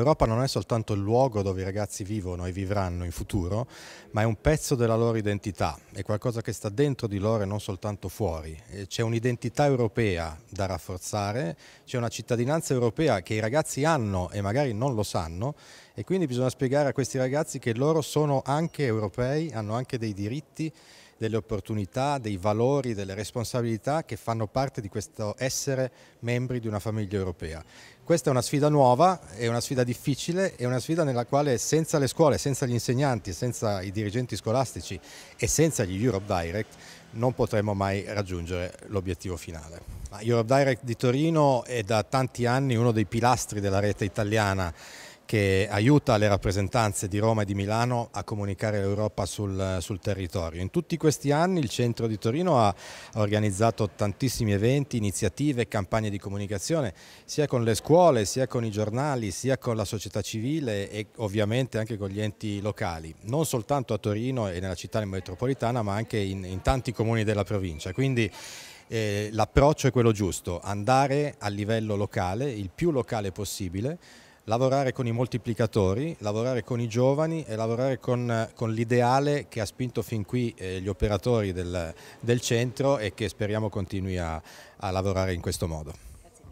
L'Europa non è soltanto il luogo dove i ragazzi vivono e vivranno in futuro, ma è un pezzo della loro identità, è qualcosa che sta dentro di loro e non soltanto fuori. C'è un'identità europea da rafforzare, c'è una cittadinanza europea che i ragazzi hanno e magari non lo sanno e quindi bisogna spiegare a questi ragazzi che loro sono anche europei, hanno anche dei diritti delle opportunità, dei valori, delle responsabilità che fanno parte di questo essere membri di una famiglia europea. Questa è una sfida nuova, è una sfida difficile, è una sfida nella quale senza le scuole, senza gli insegnanti, senza i dirigenti scolastici e senza gli Europe Direct non potremo mai raggiungere l'obiettivo finale. Europe Direct di Torino è da tanti anni uno dei pilastri della rete italiana che aiuta le rappresentanze di Roma e di Milano a comunicare l'Europa sul, sul, territorio. In tutti questi anni il centro di Torino ha, organizzato tantissimi eventi, iniziative, campagne di comunicazione sia con le scuole, sia con i giornali, sia con la società civile e ovviamente anche con gli enti locali, non soltanto a Torino e nella città metropolitana ma anche in, in tanti comuni della provincia. Quindi eh, l'approccio è quello giusto, andare a livello locale, il più locale possibile, lavorare con i moltiplicatori, lavorare con i giovani e lavorare con, con l'ideale che ha spinto fin qui eh, gli operatori del, del, centro e che speriamo continui a, a lavorare in questo modo.